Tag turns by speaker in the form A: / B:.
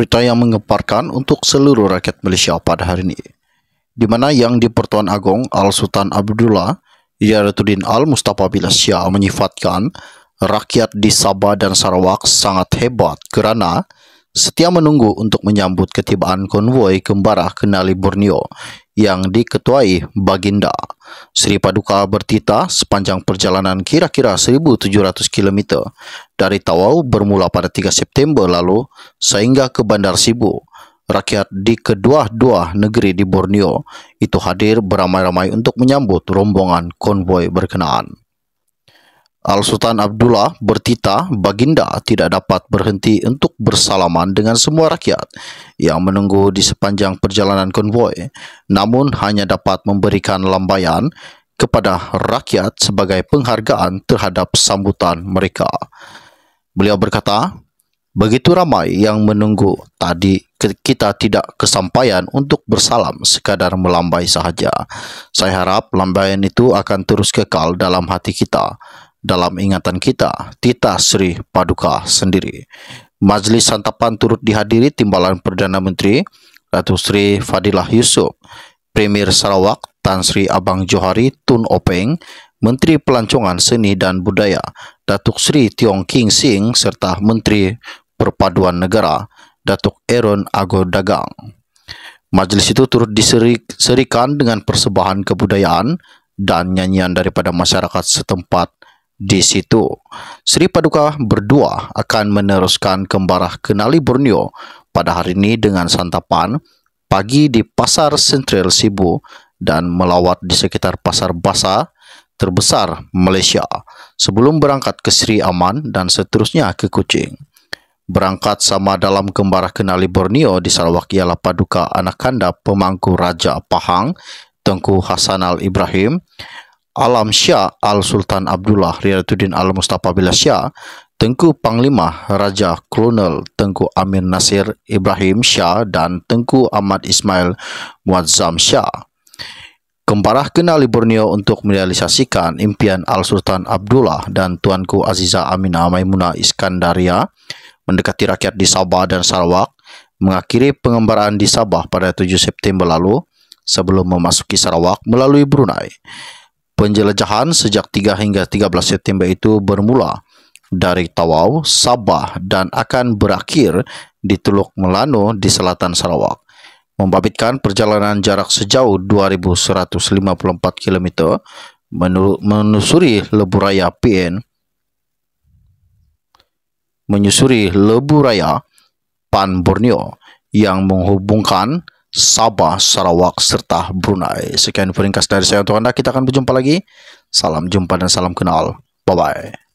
A: berita yang mengeparkan untuk seluruh rakyat Malaysia pada hari ini, di mana yang di-Pertuan Agong Al-Sultan Abdullah Yaratuddin Al-Mustafa bin menyifatkan rakyat di Sabah dan Sarawak sangat hebat kerana setia menunggu untuk menyambut ketibaan konvoi kembara kenali Borneo yang diketuai Baginda. Sri Paduka bertita sepanjang perjalanan kira-kira 1,700 km dari Tawau bermula pada 3 September lalu sehingga ke Bandar Sibu. Rakyat di kedua-dua negeri di Borneo itu hadir beramai-ramai untuk menyambut rombongan konvoy berkenaan. Al-Sultan Abdullah bertitah baginda tidak dapat berhenti untuk bersalaman dengan semua rakyat yang menunggu di sepanjang perjalanan konvoy, namun hanya dapat memberikan lambaian kepada rakyat sebagai penghargaan terhadap sambutan mereka. Beliau berkata, Begitu ramai yang menunggu tadi kita tidak kesampaian untuk bersalam sekadar melambai sahaja. Saya harap lambaian itu akan terus kekal dalam hati kita dalam ingatan kita, Tita Sri Paduka sendiri. Majlis santapan turut dihadiri Timbalan Perdana Menteri, Datuk Sri Fadilah Yusuf, Premier Sarawak Tan Sri Abang Johari Tun Openg, Menteri Pelancongan Seni dan Budaya, Datuk Sri Tiong King Sing serta Menteri Perpaduan Negara, Datuk Aaron Agor Dagang. Majlis itu turut diserikan dengan persembahan kebudayaan dan nyanyian daripada masyarakat setempat di situ. Sri Paduka berdua akan meneruskan kembarah kenali Borneo pada hari ini dengan santapan pagi di Pasar Sentral Sibu dan melawat di sekitar Pasar Basa terbesar Malaysia sebelum berangkat ke Sri Aman dan seterusnya ke Kuching. Berangkat sama dalam kembarah kenali Borneo di Sarawak ialah Paduka anakanda Pemangku Raja Pahang Tengku Hasanal Ibrahim Alam Syah Al Sultan Abdullah Riyaduddin Al Mustafa Billah Syah Tengku Panglima Raja Kolonel Tengku Amir Nasir Ibrahim Syah dan Tengku Ahmad Ismail Muazzam Syah. Kemparah kenali Borneo untuk merealisasikan impian Al Sultan Abdullah dan Tuanku Aziza Aminah Maimunah Iskandaria mendekati rakyat di Sabah dan Sarawak mengakhiri pengembaraan di Sabah pada 7 September lalu sebelum memasuki Sarawak melalui Brunei. Penjelajahan sejak 3 hingga 13 September itu bermula dari Tawau, Sabah dan akan berakhir di Teluk Melano di selatan Sarawak. Membabitkan perjalanan jarak sejauh 2154 km menusuri lebu raya PN menyusuri lebu raya Pan Borneo yang menghubungkan Sabah, Sarawak serta Brunei. Sekian peringkas dari saya untuk anda. Kita akan berjumpa lagi. Salam jumpa dan salam kenal. Bye-bye.